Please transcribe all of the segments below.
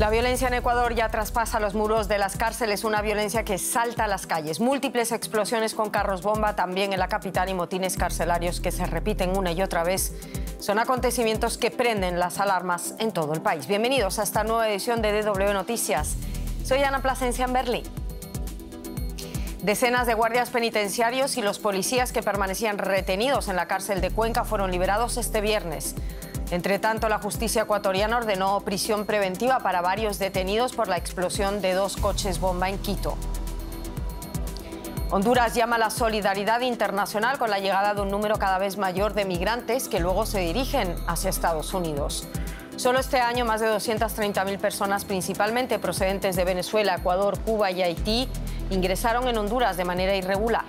La violencia en Ecuador ya traspasa los muros de las cárceles, una violencia que salta a las calles. Múltiples explosiones con carros bomba también en la capital y motines carcelarios que se repiten una y otra vez. Son acontecimientos que prenden las alarmas en todo el país. Bienvenidos a esta nueva edición de DW Noticias. Soy Ana Plasencia en Berlín. Decenas de guardias penitenciarios y los policías que permanecían retenidos en la cárcel de Cuenca fueron liberados este viernes. Entre tanto, la justicia ecuatoriana ordenó prisión preventiva para varios detenidos por la explosión de dos coches bomba en Quito. Honduras llama a la solidaridad internacional con la llegada de un número cada vez mayor de migrantes que luego se dirigen hacia Estados Unidos. Solo este año, más de 230.000 personas, principalmente procedentes de Venezuela, Ecuador, Cuba y Haití, ingresaron en Honduras de manera irregular.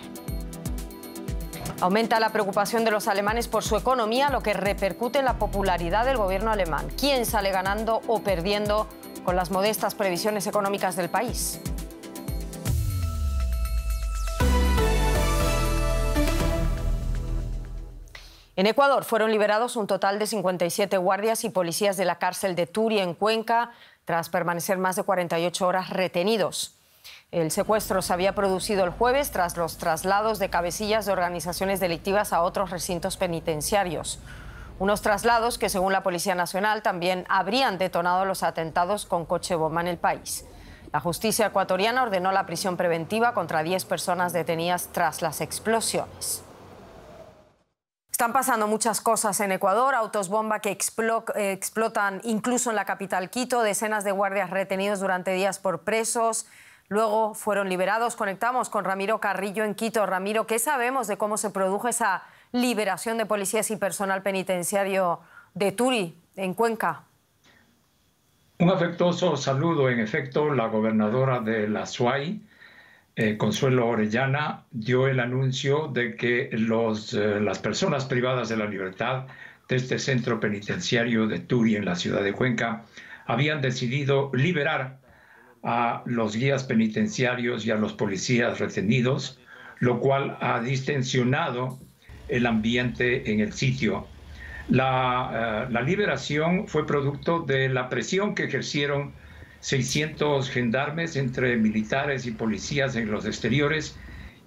Aumenta la preocupación de los alemanes por su economía, lo que repercute en la popularidad del gobierno alemán. ¿Quién sale ganando o perdiendo con las modestas previsiones económicas del país? En Ecuador fueron liberados un total de 57 guardias y policías de la cárcel de Turi en Cuenca tras permanecer más de 48 horas retenidos. El secuestro se había producido el jueves tras los traslados de cabecillas de organizaciones delictivas a otros recintos penitenciarios. Unos traslados que, según la Policía Nacional, también habrían detonado los atentados con coche bomba en el país. La justicia ecuatoriana ordenó la prisión preventiva contra 10 personas detenidas tras las explosiones. Están pasando muchas cosas en Ecuador, autos bomba que eh, explotan incluso en la capital Quito, decenas de guardias retenidos durante días por presos, Luego fueron liberados. Conectamos con Ramiro Carrillo en Quito. Ramiro, ¿qué sabemos de cómo se produjo esa liberación de policías y personal penitenciario de Turi, en Cuenca? Un afectuoso saludo, en efecto, la gobernadora de la SUAI, eh, Consuelo Orellana, dio el anuncio de que los, eh, las personas privadas de la libertad de este centro penitenciario de Turi en la ciudad de Cuenca habían decidido liberar a los guías penitenciarios y a los policías retenidos, lo cual ha distensionado el ambiente en el sitio. La, eh, liberación fue producto de la presión que ejercieron 600 gendarmes entre militares y policías en los exteriores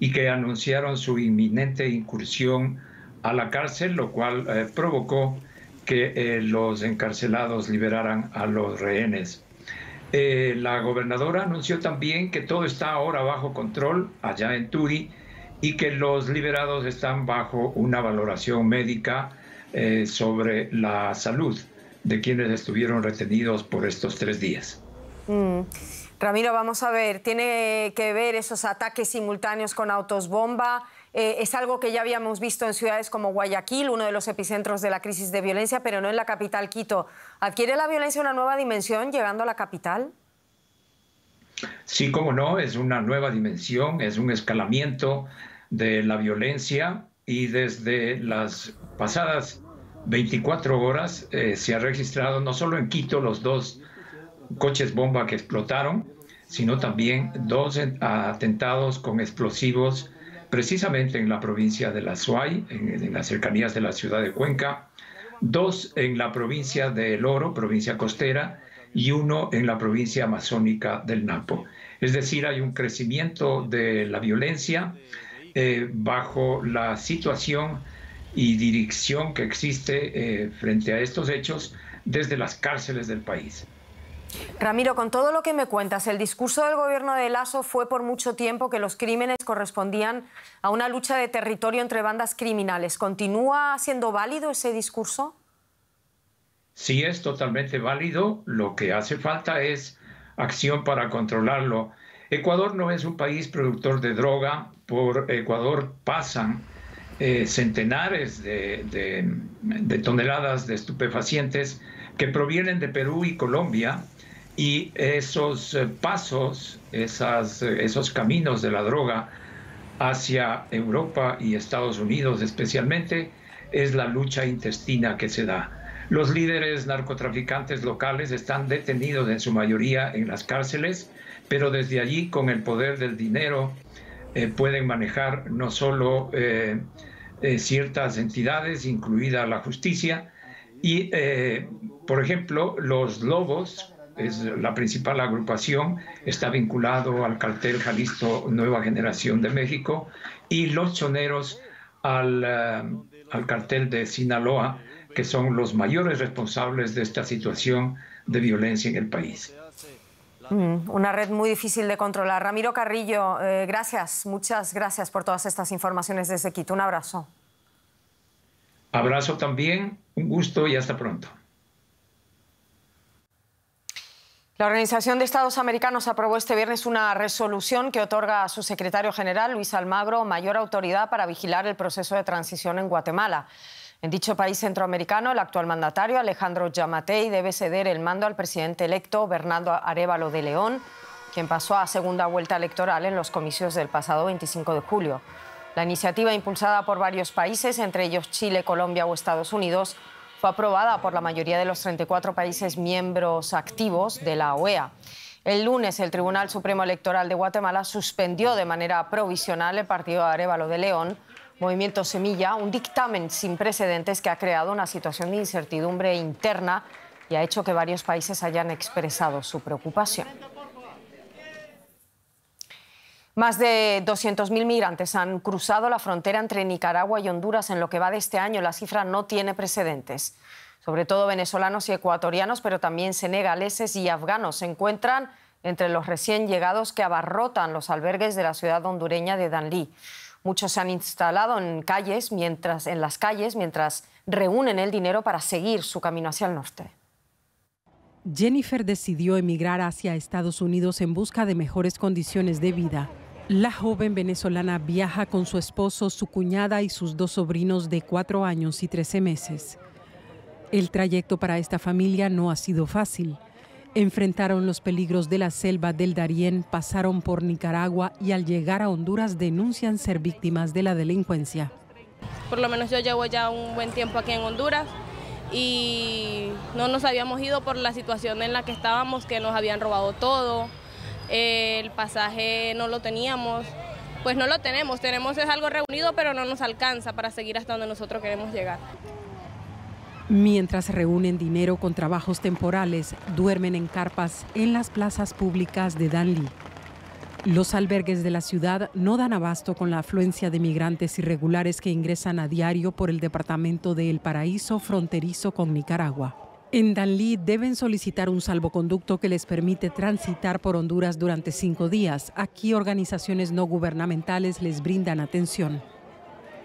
y que anunciaron su inminente incursión a la cárcel, lo cual eh, provocó que eh, los encarcelados liberaran a los rehenes la gobernadora anunció también que todo está ahora bajo control allá en Turi y que los liberados están bajo una valoración médica eh, sobre la salud de quienes estuvieron retenidos por estos tres días. Mm. Ramiro, vamos a ver, ¿tiene que ver esos ataques simultáneos con autos bomba? Eh, es algo que ya habíamos visto en ciudades como Guayaquil, uno de los epicentros de la crisis de violencia, pero no en la capital Quito. ¿Adquiere la violencia una nueva dimensión llegando a la capital? Sí, cómo no, es una nueva dimensión, es un escalamiento de la violencia y desde las pasadas 24 horas eh, se han registrado no solo en Quito los dos coches bomba que explotaron, sino también dos atentados con explosivos precisamente en la provincia de La Suay, en, las cercanías de la ciudad de Cuenca, dos en la provincia de El Oro, provincia costera, y uno en la provincia amazónica del Napo. Es decir, hay un crecimiento de la violencia eh, bajo la situación y dirección que existe eh, frente a estos hechos desde las cárceles del país. Ramiro, con todo lo que me cuentas, el discurso del gobierno de Lasso fue por mucho tiempo que los crímenes correspondían a una lucha de territorio entre bandas criminales. ¿Continúa siendo válido ese discurso? Sí, es totalmente válido. Lo que hace falta es acción para controlarlo. Ecuador no es un país productor de droga. Por Ecuador pasan eh, centenares de toneladas de estupefacientes que provienen de Perú y Colombia y esos eh, pasos, esas, eh, esos caminos de la droga hacia Europa y Estados Unidos especialmente, es la lucha intestina que se da. Los líderes narcotraficantes locales están detenidos en su mayoría en las cárceles, pero desde allí con el poder del dinero eh, pueden manejar no solo ciertas entidades, incluida la justicia, y por ejemplo, los Lobos, es la principal agrupación, está vinculado al cartel Jalisco Nueva Generación de México y los choneros al, eh, cartel de Sinaloa, que son los mayores responsables de esta situación de violencia en el país. Mm, una red muy difícil de controlar. Ramiro Carrillo, eh, gracias, muchas gracias por todas estas informaciones desde Quito. Un abrazo. Abrazo también, un gusto y hasta pronto. La Organización de Estados Americanos aprobó este viernes una resolución que otorga a su secretario general, Luis Almagro, mayor autoridad para vigilar el proceso de transición en Guatemala. En dicho país centroamericano, el actual mandatario Alejandro Yamatei debe ceder el mando al presidente electo Bernardo Arevalo de León, quien pasó a segunda vuelta electoral en los comicios del pasado 25 de julio. La iniciativa impulsada por varios países, entre ellos Chile, Colombia o Estados Unidos, aprobada por la mayoría de los 34 países miembros activos de la OEA. El lunes, el Tribunal Supremo Electoral de Guatemala suspendió de manera provisional el partido de Arevalo de León, Movimiento Semilla, un dictamen sin precedentes que ha creado una situación de incertidumbre interna y ha hecho que varios países hayan expresado su preocupación. Más de 200.000 migrantes han cruzado la frontera entre Nicaragua y Honduras en lo que va de este año. La cifra no tiene precedentes. Sobre todo venezolanos y ecuatorianos, pero también senegaleses y afganos se encuentran entre los recién llegados que abarrotan los albergues de la ciudad hondureña de Danlí. Muchos se han instalado en, calles mientras, en las calles mientras reúnen el dinero para seguir su camino hacia el norte. Jennifer decidió emigrar hacia Estados Unidos en busca de mejores condiciones de vida. La joven venezolana viaja con su esposo, su cuñada y sus dos sobrinos de cuatro años y 13 meses. El trayecto para esta familia no ha sido fácil. Enfrentaron los peligros de la selva del Darién, pasaron por Nicaragua y al llegar a Honduras denuncian ser víctimas de la delincuencia. Por lo menos yo llevo ya un buen tiempo aquí en Honduras y no nos habíamos ido por la situación en la que estábamos, que nos habían robado todo, el pasaje no lo teníamos, pues no lo tenemos, tenemos es algo reunido pero no nos alcanza para seguir hasta donde nosotros queremos llegar. Mientras reúnen dinero con trabajos temporales, duermen en carpas en las plazas públicas de Danlí. Los albergues de la ciudad no dan abasto con la afluencia de migrantes irregulares que ingresan a diario por el departamento de El Paraíso fronterizo con Nicaragua. En Danlí deben solicitar un salvoconducto que les permite transitar por Honduras durante cinco días. Aquí organizaciones no gubernamentales les brindan atención.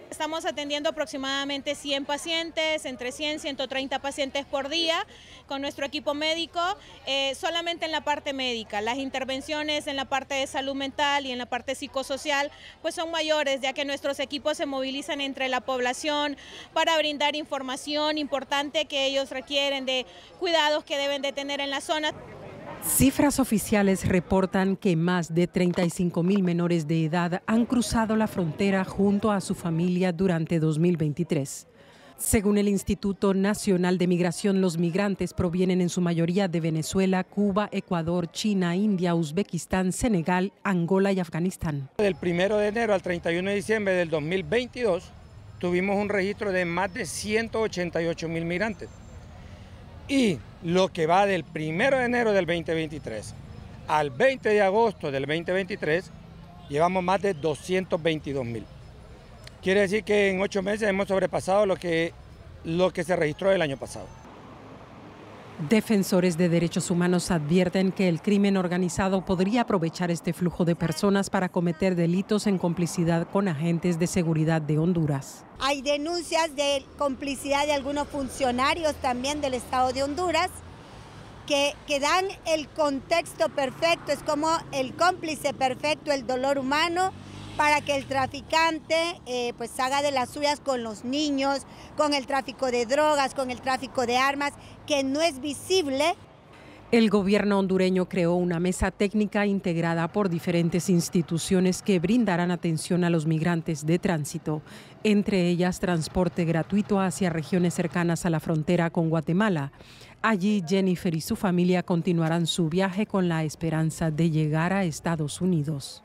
Estamos atendiendo aproximadamente 100 pacientes, entre 100 y 130 pacientes por día con nuestro equipo médico, eh, solamente en la parte médica. Las intervenciones en la parte de salud mental y en la parte psicosocial pues son mayores, ya que nuestros equipos se movilizan entre la población para brindar información importante que ellos requieren de cuidados que deben de tener en la zona. Cifras oficiales reportan que más de 35 mil menores de edad han cruzado la frontera junto a su familia durante 2023. Según el Instituto Nacional de Migración, los migrantes provienen en su mayoría de Venezuela, Cuba, Ecuador, China, India, Uzbekistán, Senegal, Angola y Afganistán. Del 1 de enero al 31 de diciembre del 2022 tuvimos un registro de más de 188 mil migrantes y lo que va del 1 de enero del 2023 al 20 de agosto del 2023, llevamos más de 222 mil. Quiere decir que en ocho meses hemos sobrepasado lo que, lo que se registró el año pasado. Defensores de derechos humanos advierten que el crimen organizado podría aprovechar este flujo de personas para cometer delitos en complicidad con agentes de seguridad de Honduras. Hay denuncias de complicidad de algunos funcionarios también del Estado de Honduras que, que dan el contexto perfecto, es como el cómplice perfecto, el dolor humano, para que el traficante eh, pues haga de las suyas con los niños, con el tráfico de drogas, con el tráfico de armas, que no es visible. El gobierno hondureño creó una mesa técnica integrada por diferentes instituciones que brindarán atención a los migrantes de tránsito, entre ellas transporte gratuito hacia regiones cercanas a la frontera con Guatemala. Allí Jennifer y su familia continuarán su viaje con la esperanza de llegar a Estados Unidos.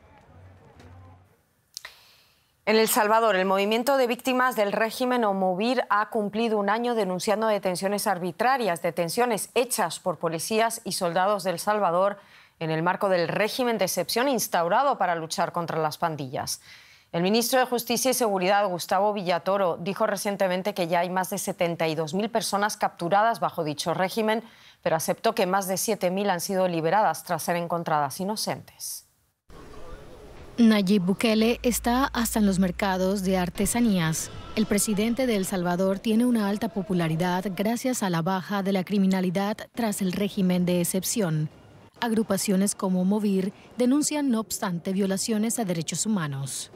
En El Salvador, el movimiento de víctimas del régimen Omovir ha cumplido un año denunciando detenciones arbitrarias, detenciones hechas por policías y soldados del Salvador en el marco del régimen de excepción instaurado para luchar contra las pandillas. El ministro de Justicia y Seguridad, Gustavo Villatoro, dijo recientemente que ya hay más de 72.000 personas capturadas bajo dicho régimen, pero aceptó que más de 7.000 han sido liberadas tras ser encontradas inocentes. Nayib Bukele está hasta en los mercados de artesanías. El presidente de El Salvador tiene una alta popularidad gracias a la baja de la criminalidad tras el régimen de excepción. Agrupaciones como Movir denuncian no obstante violaciones a derechos humanos.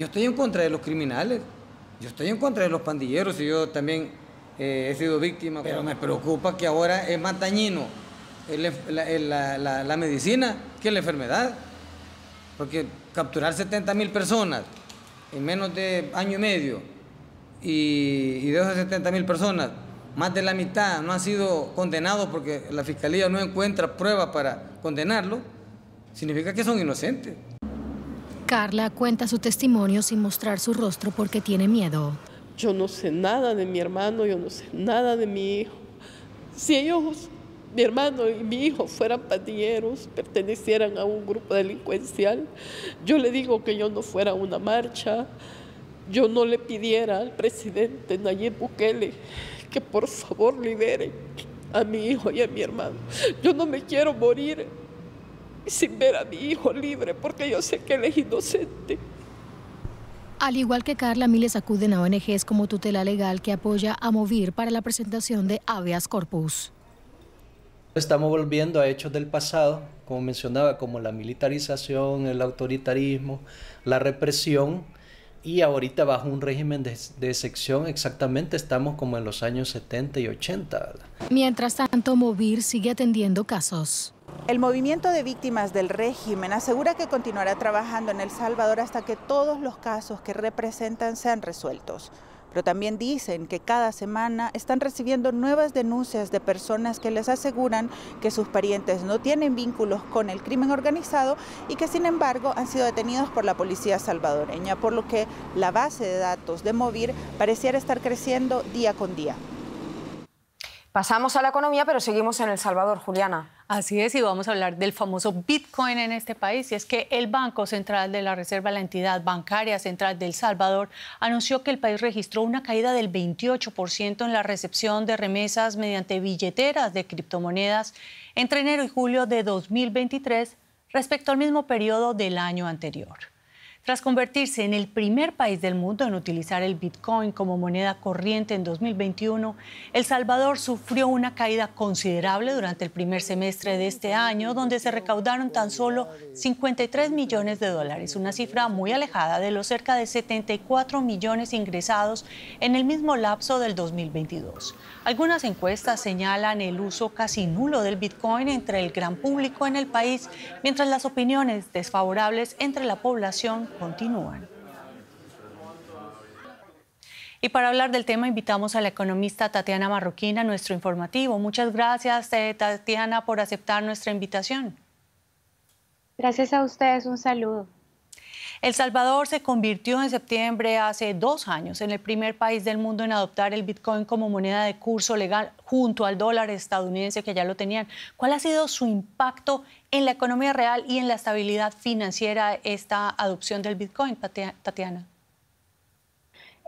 Yo estoy en contra de los criminales, yo estoy en contra de los pandilleros y yo también eh, he sido víctima, pero me preocupa que ahora es más dañino la, la medicina que la enfermedad. Porque capturar 70 mil personas en menos de año y medio y, de esas 70 mil personas, más de la mitad no han sido condenados porque la fiscalía no encuentra prueba para condenarlo, significa que son inocentes. Carla cuenta su testimonio sin mostrar su rostro porque tiene miedo. Yo no sé nada de mi hermano, yo no sé nada de mi hijo. Si ellos mi hermano y mi hijo fueran pandilleros, pertenecieran a un grupo delincuencial, yo le digo que yo no fuera a una marcha, yo no le pidiera al presidente Nayib Bukele que por favor libere a mi hijo y a mi hermano. Yo no me quiero morir sin ver a mi hijo libre porque yo sé que él es inocente. Al igual que Carla, miles acuden a ONGs como tutela legal que apoya a Movir para la presentación de habeas corpus. Estamos volviendo a hechos del pasado, como mencionaba, como la militarización, el autoritarismo, la represión, y ahorita bajo un régimen de, sección exactamente estamos como en los años 70 y 80. Mientras tanto, Movir sigue atendiendo casos. El movimiento de víctimas del régimen asegura que continuará trabajando en El Salvador hasta que todos los casos que representan sean resueltos pero también dicen que cada semana están recibiendo nuevas denuncias de personas que les aseguran que sus parientes no tienen vínculos con el crimen organizado y que sin embargo han sido detenidos por la policía salvadoreña, por lo que la base de datos de Movir pareciera estar creciendo día con día. Pasamos a la economía, pero seguimos en El Salvador, Juliana. Así es, y vamos a hablar del famoso Bitcoin en este país. Y es que el Banco Central de la Reserva, la entidad bancaria central del Salvador, anunció que el país registró una caída del 28% en la recepción de remesas mediante billeteras de criptomonedas entre enero y julio de 2023 respecto al mismo periodo del año anterior. Tras convertirse en el primer país del mundo en utilizar el Bitcoin como moneda corriente en 2021, El Salvador sufrió una caída considerable durante el primer semestre de este año, donde se recaudaron tan solo 53 millones de dólares, una cifra muy alejada de los cerca de 74 millones ingresados en el mismo lapso del 2022. Algunas encuestas señalan el uso casi nulo del Bitcoin entre el gran público en el país, mientras las opiniones desfavorables entre la población continúan. Y para hablar del tema invitamos a la economista Tatiana Marroquín a nuestro informativo. Muchas gracias, eh, Tatiana, por aceptar nuestra invitación. Gracias a ustedes, un saludo. El Salvador se convirtió en septiembre hace dos años en el primer país del mundo en adoptar el Bitcoin como moneda de curso legal junto al dólar estadounidense que ya lo tenían. ¿Cuál ha sido su impacto en la economía real y en la estabilidad financiera esta adopción del Bitcoin, Tatiana?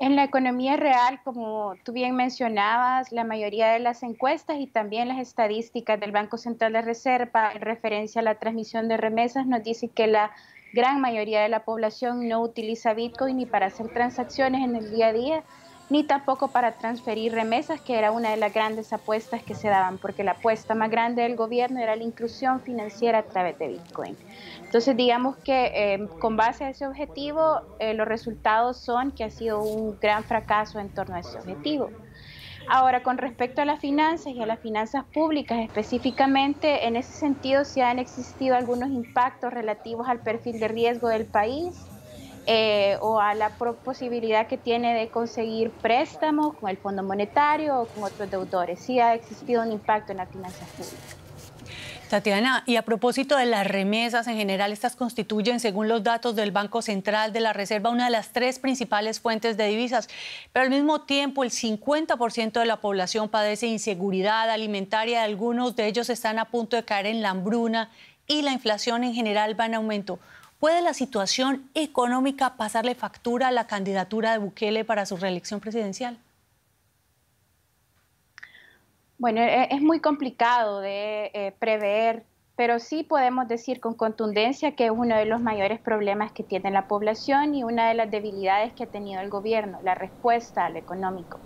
En la economía real, como tú bien mencionabas, la mayoría de las encuestas y también las estadísticas del Banco Central de Reserva en referencia a la transmisión de remesas nos dice que la gran mayoría de la población no utiliza Bitcoin ni para hacer transacciones en el día a día, ni tampoco para transferir remesas, que era una de las grandes apuestas que se daban, porque la apuesta más grande del gobierno era la inclusión financiera a través de Bitcoin. Entonces, digamos que em, con base a ese objetivo, eh, los resultados son que ha sido un gran fracaso en torno a ese objetivo. Ahora, con respecto a las finanzas y a las finanzas públicas específicamente, en ese sentido si han existido algunos impactos relativos al perfil de riesgo del país. Eh, o a la posibilidad que tiene de conseguir préstamos con el Fondo Monetario o con otros deudores. Si ha existido un impacto en las finanzas públicas. Tatiana, y a propósito de las remesas en general, estas constituyen, según los datos del Banco Central de la Reserva, una de las tres principales fuentes de divisas, pero al mismo tiempo el 50% de la población padece inseguridad alimentaria, algunos de ellos están a punto de caer en la hambruna y la inflación en general va en aumento. ¿Puede la situación económica pasarle factura a la candidatura de Bukele para su reelección presidencial? Bueno, e, es muy complicado de eh, prever, pero sí podemos decir con contundencia que es uno de los mayores problemas que tiene la población y una de las debilidades que ha tenido el gobierno, la respuesta al económico.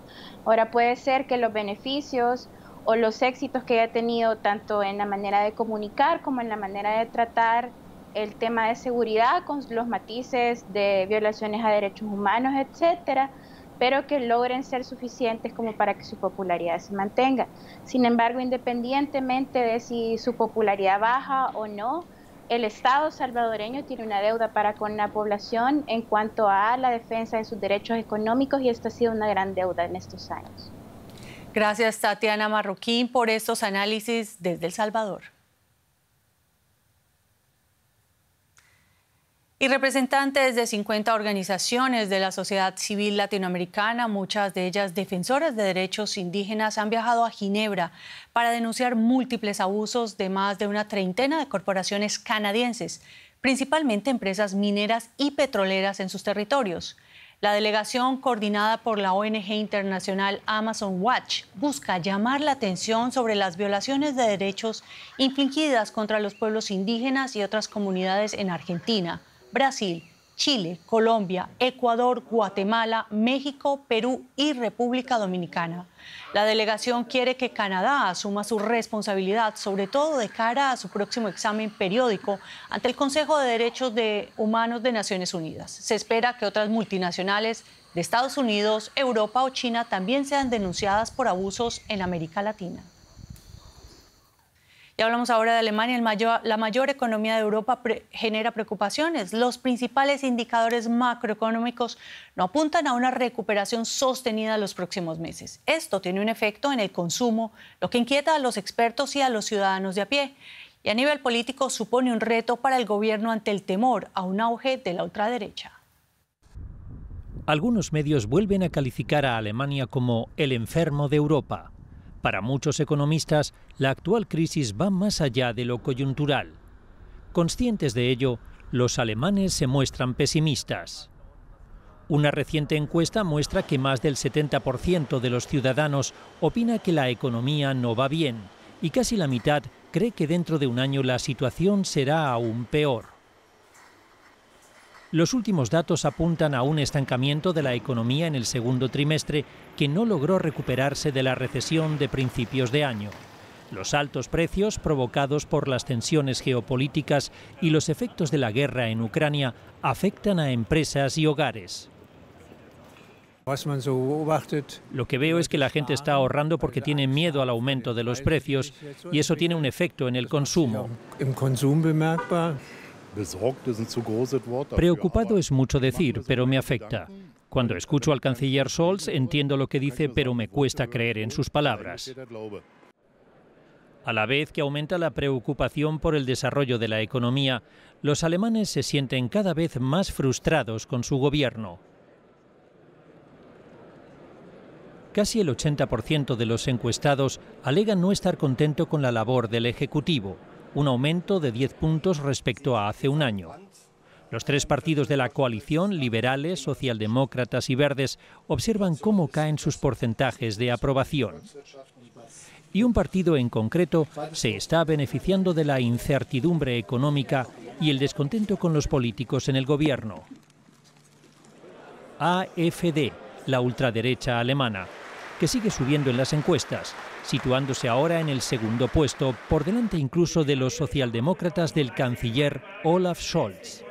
Ahora puede ser que los beneficios o los éxitos que haya tenido tanto en la manera de comunicar como en la manera de tratar el tema de seguridad con los matices de violaciones a derechos humanos, etcétera, pero que logren ser suficientes como para que su popularidad se mantenga. Sin embargo, independientemente de si su popularidad baja o no, el Estado salvadoreño tiene una deuda para con la población en cuanto a la defensa de sus derechos económicos y esta ha sido una gran deuda en estos años. Gracias, Tatiana Marroquín, por estos análisis desde El Salvador. Y representantes de 50 organizaciones de la sociedad civil latinoamericana, muchas de ellas defensoras de derechos indígenas, han viajado a Ginebra para denunciar múltiples abusos de más de una treintena de corporaciones canadienses, principalmente empresas mineras y petroleras en sus territorios. La delegación coordinada por la ONG internacional Amazon Watch busca llamar la atención sobre las violaciones de derechos infligidas contra los pueblos indígenas y otras comunidades en Argentina. Brasil, Chile, Colombia, Ecuador, Guatemala, México, Perú y República Dominicana. La delegación quiere que Canadá asuma su responsabilidad, sobre todo de cara a su próximo examen periódico ante el Consejo de Derechos Humanos de Naciones Unidas. Se espera que otras multinacionales de Estados Unidos, Europa o China también sean denunciadas por abusos en América Latina. Ya hablamos ahora de Alemania, mayor, la mayor economía de Europa genera preocupaciones. Los principales indicadores macroeconómicos no apuntan a una recuperación sostenida en los próximos meses. Esto tiene un efecto en el consumo, lo que inquieta a los expertos y a los ciudadanos de a pie. Y a nivel político supone un reto para el gobierno ante el temor a un auge de la ultraderecha. Algunos medios vuelven a calificar a Alemania como el enfermo de Europa para muchos economistas, la actual crisis va más allá de lo coyuntural. Conscientes de ello, los alemanes se muestran pesimistas. Una reciente encuesta muestra que más del 70% de los ciudadanos opina que la economía no va bien y casi la mitad cree que dentro de un año la situación será aún peor. Los últimos datos apuntan a un estancamiento de la economía en el segundo trimestre que no logró recuperarse de la recesión de principios de año. Los altos precios provocados por las tensiones geopolíticas y los efectos de la guerra en Ucrania afectan a empresas y hogares. Lo que veo es que la gente está ahorrando porque tiene miedo al aumento de los precios y eso tiene un efecto en el consumo. Preocupado es mucho decir, pero me afecta. Cuando escucho al canciller Scholz entiendo lo que dice, pero me cuesta creer en sus palabras. A la vez que aumenta la preocupación por el desarrollo de la economía, los alemanes se sienten cada vez más frustrados con su gobierno. Casi el 80% de los encuestados alegan no estar contento con la labor del Ejecutivo un aumento de 10 puntos respecto a hace un año. Los tres partidos de la coalición, liberales, socialdemócratas y verdes, observan cómo caen sus porcentajes de aprobación. Y un partido en concreto se está beneficiando de la incertidumbre económica y el descontento con los políticos en el gobierno. AFD, la ultraderecha alemana, que sigue subiendo en las encuestas, situándose ahora en el segundo puesto, por delante incluso de los socialdemócratas del canciller Olaf Scholz.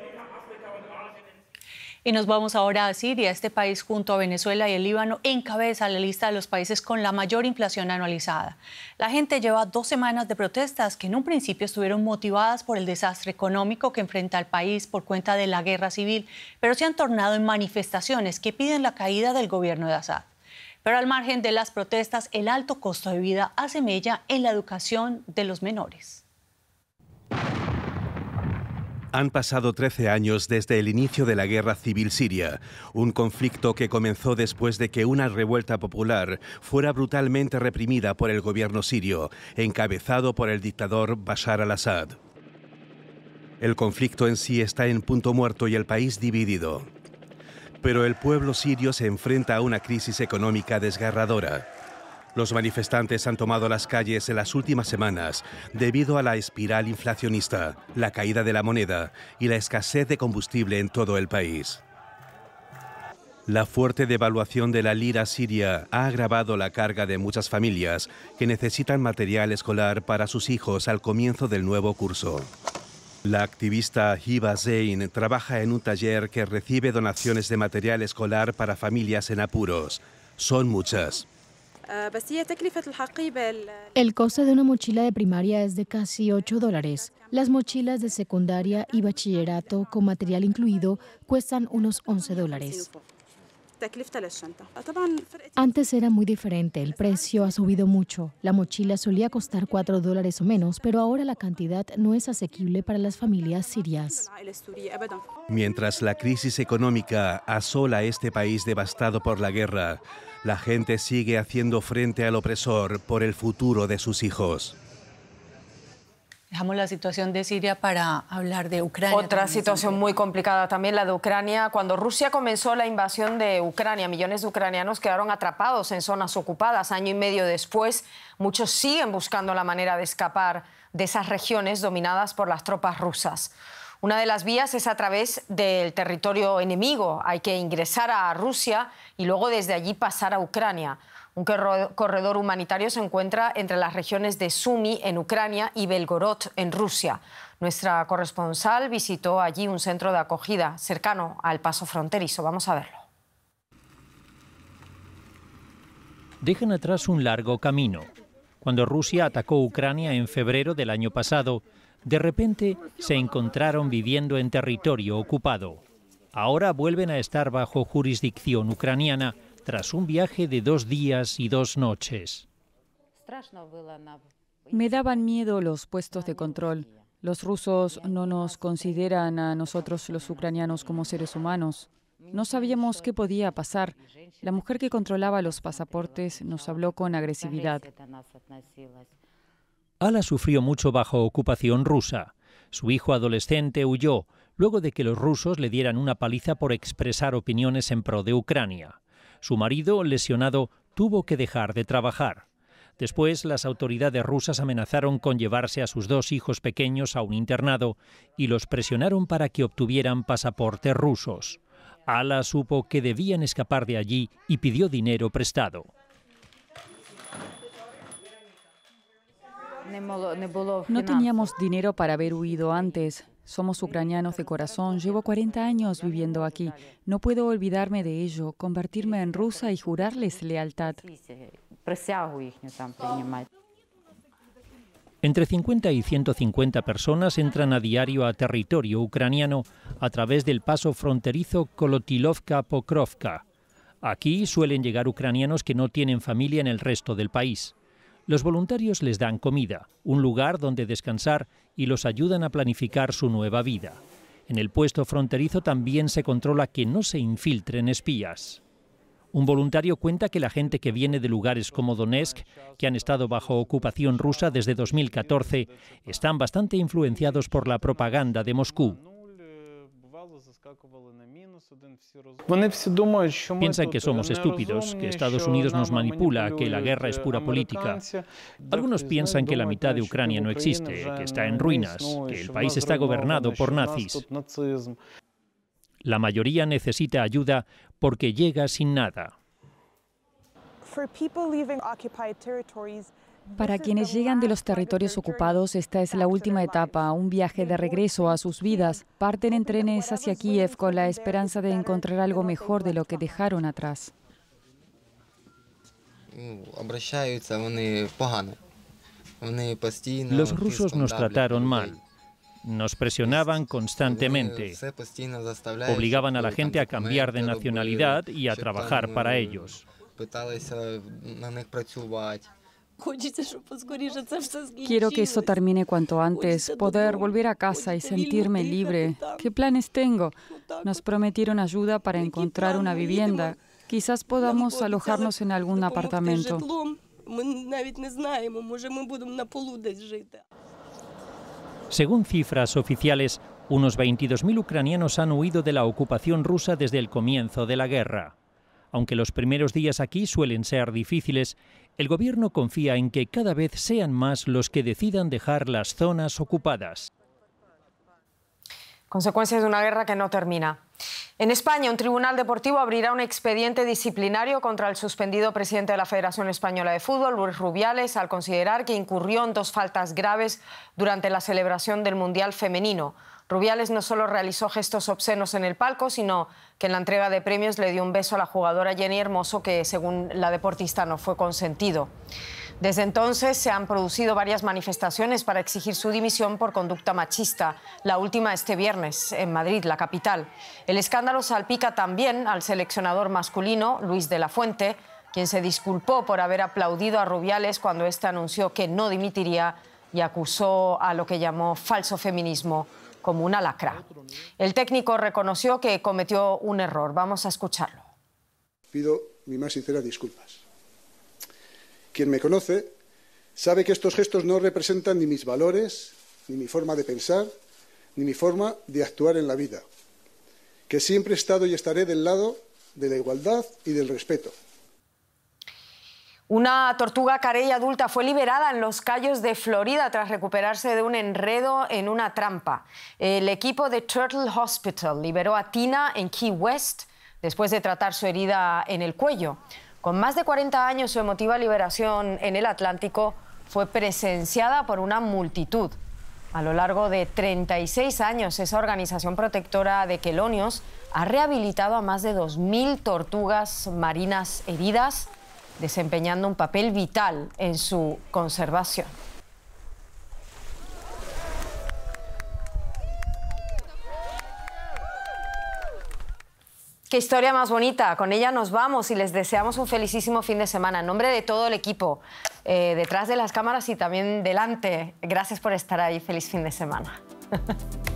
Y nos vamos ahora a Siria. Este país, junto a Venezuela y el Líbano, encabeza la lista de los países con la mayor inflación anualizada. La gente lleva dos semanas de protestas que en un principio estuvieron motivadas por el desastre económico que enfrenta el país por cuenta de la guerra civil, pero se han tornado en manifestaciones que piden la caída del gobierno de Assad. Pero al margen de las protestas, el alto costo de vida hace mella en la educación de los menores. Han pasado 13 años desde el inicio de la guerra civil siria, un conflicto que comenzó después de que una revuelta popular fuera brutalmente reprimida por el gobierno sirio, encabezado por el dictador Bashar al-Assad. El conflicto en sí está en punto muerto y el país dividido. Pero el pueblo sirio se enfrenta a una crisis económica desgarradora. Los manifestantes han tomado las calles en las últimas semanas debido a la espiral inflacionista, la caída de la moneda y la escasez de combustible en todo el país. La fuerte devaluación de la lira siria ha agravado la carga de muchas familias que necesitan material escolar para sus hijos al comienzo del nuevo curso. La activista Hiba Zain trabaja en un taller que recibe donaciones de material escolar para familias en apuros. Son muchas. Ah, El coste de una mochila de primaria es de casi 8 dólares. Las mochilas de secundaria y bachillerato con material incluido cuestan unos 11 dólares. Antes era muy diferente, el precio ha subido mucho. La mochila solía costar 4 dólares o menos, pero ahora la cantidad no es asequible para las familias sirias. Mientras la crisis económica asola este país devastado por la guerra, la gente sigue haciendo frente al opresor por el futuro de sus hijos. Dejamos la situación de Siria para hablar de Ucrania. Otra situación muy complicada también la de Ucrania. Cuando Rusia comenzó la invasión de Ucrania, millones de ucranianos quedaron atrapados en zonas ocupadas. Año y medio después, muchos siguen buscando la manera de escapar de esas regiones dominadas por las tropas rusas. Una de las vías es a través del territorio enemigo. Hay que ingresar a Rusia y luego desde allí pasar a Ucrania. Un corredor humanitario se encuentra entre las regiones de Sumi, en Ucrania, y Belgorod, en Rusia. Nuestra corresponsal visitó allí un centro de acogida cercano al paso fronterizo. Vamos a verlo. Dejan atrás un largo camino. Cuando Rusia atacó Ucrania en febrero del año pasado, de repente se encontraron viviendo en territorio ocupado. Ahora vuelven a estar bajo jurisdicción ucraniana tras un viaje de dos días y dos noches. Me daban miedo los puestos de control. Los rusos no nos consideran a nosotros los ucranianos como seres humanos. No sabíamos qué podía pasar. La mujer que controlaba los pasaportes nos habló con agresividad. Ala sufrió mucho bajo ocupación rusa. Su hijo adolescente huyó luego de que los rusos le dieran una paliza por expresar opiniones en pro de Ucrania. Su marido, lesionado, tuvo que dejar de trabajar. Después, las autoridades rusas amenazaron con llevarse a sus dos hijos pequeños a un internado y los presionaron para que obtuvieran pasaportes rusos. Ala supo que debían escapar de allí y pidió dinero prestado. No teníamos dinero para haber huido antes. Somos ucranianos de corazón, llevo 40 años viviendo aquí. No puedo olvidarme de ello, convertirme en rusa y jurarles lealtad. Entre 50 y 150 personas entran a diario a territorio ucraniano a través del paso fronterizo Kolotilovka-Pokrovka. Aquí suelen llegar ucranianos que no tienen familia en el resto del país. Los voluntarios les dan comida, un lugar donde descansar y los ayudan a planificar su nueva vida. En el puesto fronterizo también se controla que no se infiltren espías. Un voluntario cuenta que la gente que viene de lugares como Donetsk, que han estado bajo ocupación rusa desde 2014, están bastante influenciados por la propaganda de Moscú. Piensan que somos estúpidos, que Estados Unidos nos manipula, que la guerra es pura política. Algunos piensan que la mitad de Ucrania no existe, que está en ruinas, que el país está gobernado por nazis. La mayoría necesita ayuda porque llega sin nada. Para quienes llegan de los territorios ocupados, esta es la última etapa, un viaje de regreso a sus vidas. Parten en trenes hacia Kiev con la esperanza de encontrar algo mejor de lo que dejaron atrás. Los rusos nos trataron mal. Nos presionaban constantemente. Obligaban a la gente a cambiar de nacionalidad y a trabajar para ellos. Quiero que eso termine cuanto antes, poder volver a casa y sentirme libre. ¿Qué planes tengo? Nos prometieron ayuda para encontrar una vivienda. Quizás podamos alojarnos en algún apartamento. Según cifras oficiales, unos 22.000 ucranianos han huido de la ocupación rusa desde el comienzo de la guerra. Aunque los primeros días aquí suelen ser difíciles, el gobierno confía en que cada vez sean más los que decidan dejar las zonas ocupadas. Consecuencias de una guerra que no termina. En España, un tribunal deportivo abrirá un expediente disciplinario contra el suspendido presidente de la Federación Española de Fútbol, Luis Rubiales, al considerar que incurrió en dos faltas graves durante la celebración del Mundial Femenino. Rubiales no solo realizó gestos obscenos en el palco, sino que en la entrega de premios le dio un beso a la jugadora Jenny Hermoso, que según la deportista no fue consentido. Desde entonces se han producido varias manifestaciones para exigir su dimisión por conducta machista, la última este viernes en Madrid, la capital. El escándalo salpica también al seleccionador masculino, Luis de la Fuente, quien se disculpó por haber aplaudido a Rubiales cuando éste anunció que no dimitiría y acusó a lo que llamó falso feminismo como una lacra. El técnico reconoció que cometió un error. Vamos a escucharlo. Pido mis más sinceras disculpas. Quien me conoce sabe que estos gestos no representan ni mis valores, ni mi forma de pensar, ni mi forma de actuar en la vida. Que siempre he estado y estaré del lado de la igualdad y del respeto. Una tortuga carey adulta fue liberada en los callos de Florida tras recuperarse de un enredo en una trampa. El equipo de Turtle Hospital liberó a Tina en Key West después de tratar su herida en el cuello. Con más de 40 años, su emotiva liberación en el Atlántico fue presenciada por una multitud. A lo largo de 36 años, esa organización protectora de quelonios ha rehabilitado a más de 2.000 tortugas marinas heridas desempeñando un papel vital en su conservación. Qué historia más bonita. Con ella nos vamos y les deseamos un felicísimo fin de semana. En nombre de todo el equipo, eh, detrás de las cámaras y también delante, gracias por estar ahí. Feliz fin de semana.